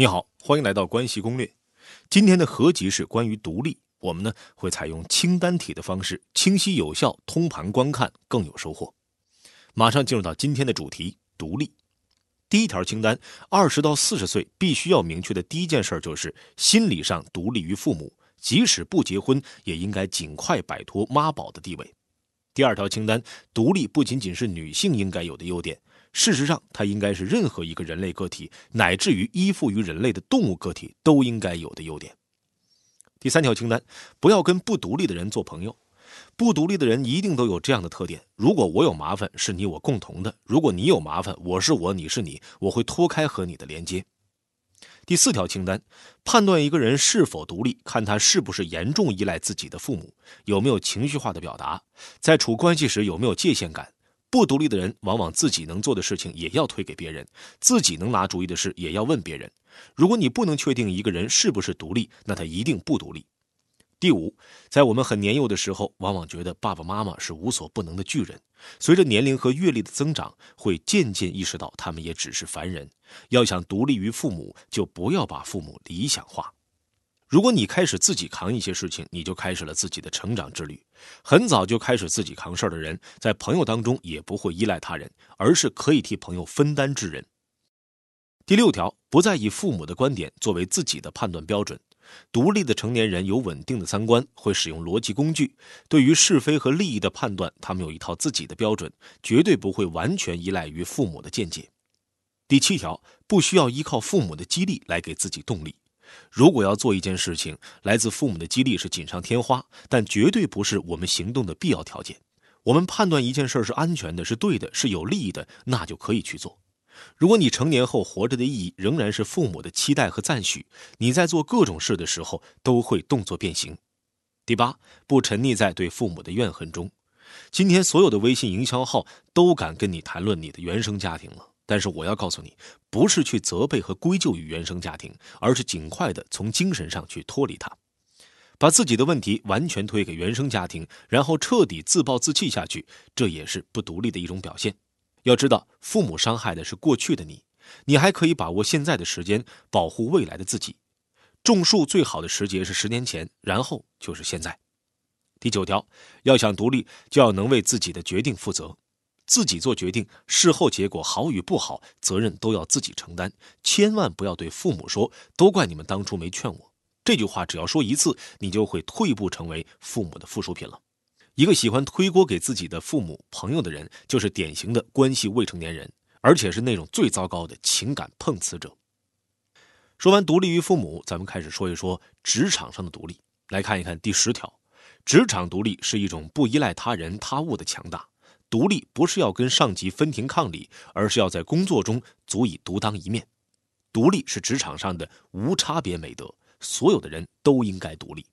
你好，欢迎来到关系攻略。今天的合集是关于独立，我们呢会采用清单体的方式，清晰有效，通盘观看更有收获。马上进入到今天的主题：独立。第一条清单：二十到四十岁必须要明确的第一件事就是心理上独立于父母，即使不结婚，也应该尽快摆脱妈宝的地位。第二条清单：独立不仅仅是女性应该有的优点。事实上，它应该是任何一个人类个体，乃至于依附于人类的动物个体都应该有的优点。第三条清单：不要跟不独立的人做朋友。不独立的人一定都有这样的特点：如果我有麻烦，是你我共同的；如果你有麻烦，我是我，你是你，我会脱开和你的连接。第四条清单：判断一个人是否独立，看他是不是严重依赖自己的父母，有没有情绪化的表达，在处关系时有没有界限感。不独立的人，往往自己能做的事情也要推给别人，自己能拿主意的事也要问别人。如果你不能确定一个人是不是独立，那他一定不独立。第五，在我们很年幼的时候，往往觉得爸爸妈妈是无所不能的巨人；随着年龄和阅历的增长，会渐渐意识到他们也只是凡人。要想独立于父母，就不要把父母理想化。如果你开始自己扛一些事情，你就开始了自己的成长之旅。很早就开始自己扛事儿的人，在朋友当中也不会依赖他人，而是可以替朋友分担之人。第六条，不再以父母的观点作为自己的判断标准。独立的成年人有稳定的三观，会使用逻辑工具，对于是非和利益的判断，他们有一套自己的标准，绝对不会完全依赖于父母的见解。第七条，不需要依靠父母的激励来给自己动力。如果要做一件事情，来自父母的激励是锦上添花，但绝对不是我们行动的必要条件。我们判断一件事是安全的、是对的、是有利益的，那就可以去做。如果你成年后活着的意义仍然是父母的期待和赞许，你在做各种事的时候都会动作变形。第八，不沉溺在对父母的怨恨中。今天所有的微信营销号都敢跟你谈论你的原生家庭了。但是我要告诉你，不是去责备和归咎于原生家庭，而是尽快的从精神上去脱离它，把自己的问题完全推给原生家庭，然后彻底自暴自弃下去，这也是不独立的一种表现。要知道，父母伤害的是过去的你，你还可以把握现在的时间，保护未来的自己。种树最好的时节是十年前，然后就是现在。第九条，要想独立，就要能为自己的决定负责。自己做决定，事后结果好与不好，责任都要自己承担。千万不要对父母说“都怪你们当初没劝我”。这句话只要说一次，你就会退步成为父母的附属品了。一个喜欢推锅给自己的父母、朋友的人，就是典型的关系未成年人，而且是那种最糟糕的情感碰瓷者。说完独立于父母，咱们开始说一说职场上的独立。来看一看第十条：职场独立是一种不依赖他人、他物的强大。独立不是要跟上级分庭抗礼，而是要在工作中足以独当一面。独立是职场上的无差别美德，所有的人都应该独立。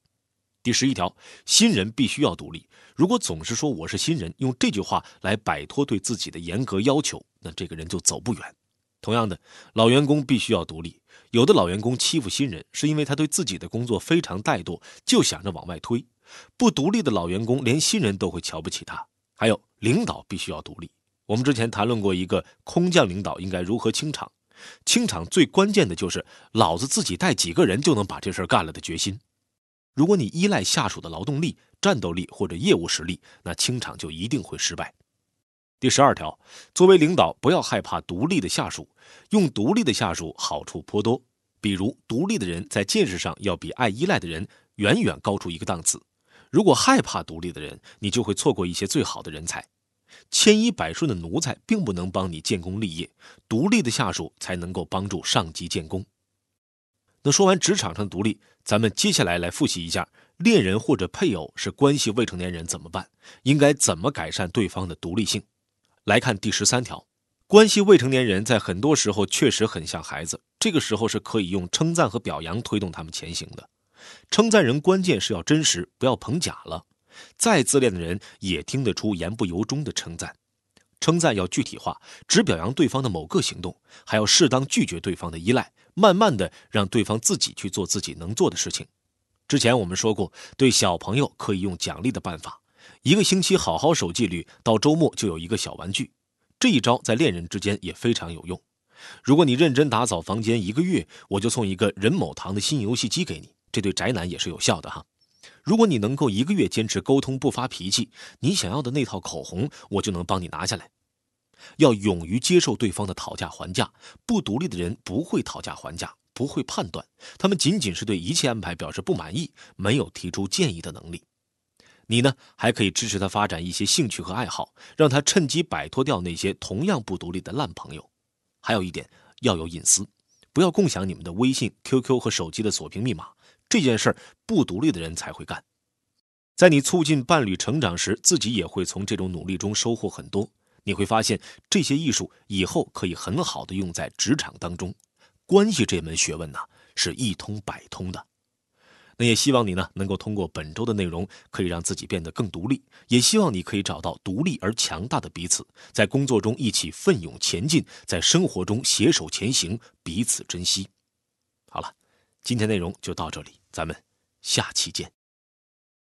第十一条，新人必须要独立。如果总是说我是新人，用这句话来摆脱对自己的严格要求，那这个人就走不远。同样的，老员工必须要独立。有的老员工欺负新人，是因为他对自己的工作非常怠惰，就想着往外推。不独立的老员工，连新人都会瞧不起他。还有。领导必须要独立。我们之前谈论过一个空降领导应该如何清场，清场最关键的就是老子自己带几个人就能把这事干了的决心。如果你依赖下属的劳动力、战斗力或者业务实力，那清场就一定会失败。第十二条，作为领导，不要害怕独立的下属，用独立的下属好处颇多，比如独立的人在见识上要比爱依赖的人远远高出一个档次。如果害怕独立的人，你就会错过一些最好的人才。千依百顺的奴才并不能帮你建功立业，独立的下属才能够帮助上级建功。那说完职场上独立，咱们接下来来复习一下：恋人或者配偶是关系未成年人怎么办？应该怎么改善对方的独立性？来看第十三条：关系未成年人在很多时候确实很像孩子，这个时候是可以用称赞和表扬推动他们前行的。称赞人关键是要真实，不要捧假了。再自恋的人也听得出言不由衷的称赞。称赞要具体化，只表扬对方的某个行动，还要适当拒绝对方的依赖，慢慢的让对方自己去做自己能做的事情。之前我们说过，对小朋友可以用奖励的办法，一个星期好好守纪律，到周末就有一个小玩具。这一招在恋人之间也非常有用。如果你认真打扫房间一个月，我就送一个任某堂的新游戏机给你。这对宅男也是有效的哈。如果你能够一个月坚持沟通不发脾气，你想要的那套口红我就能帮你拿下来。要勇于接受对方的讨价还价，不独立的人不会讨价还价，不会判断，他们仅仅是对一切安排表示不满意，没有提出建议的能力。你呢，还可以支持他发展一些兴趣和爱好，让他趁机摆脱掉那些同样不独立的烂朋友。还有一点，要有隐私，不要共享你们的微信、QQ 和手机的锁屏密码。这件事儿不独立的人才会干，在你促进伴侣成长时，自己也会从这种努力中收获很多。你会发现这些艺术以后可以很好的用在职场当中，关系这门学问呢是一通百通的。那也希望你呢能够通过本周的内容，可以让自己变得更独立，也希望你可以找到独立而强大的彼此，在工作中一起奋勇前进，在生活中携手前行，彼此珍惜。好了。今天内容就到这里，咱们下期见。